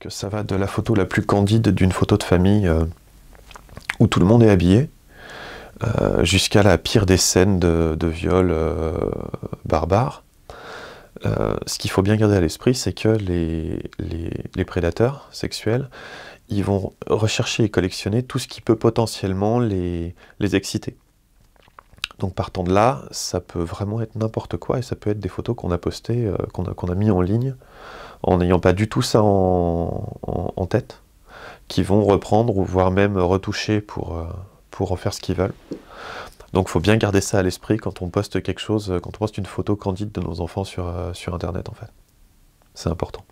Que ça va de la photo la plus candide d'une photo de famille euh, où tout le monde est habillé, euh, jusqu'à la pire des scènes de, viol euh, barbare. ce qu'il faut bien garder à l'esprit, c'est que les, prédateurs sexuels, ils vont rechercher et collectionner tout ce qui peut potentiellement les, exciter. Donc partant de là, ça peut vraiment être n'importe quoi et ça peut être des photos qu'on a postées, qu'on a, mises a mis en ligne en n'ayant pas du tout ça en, tête, qui vont reprendre ou voire même retoucher pour, euh, pour en faire ce qu'ils veulent. Donc faut bien garder ça à l'esprit quand on poste quelque chose, quand on poste une photo candide de nos enfants sur, euh, sur Internet en fait. C'est important.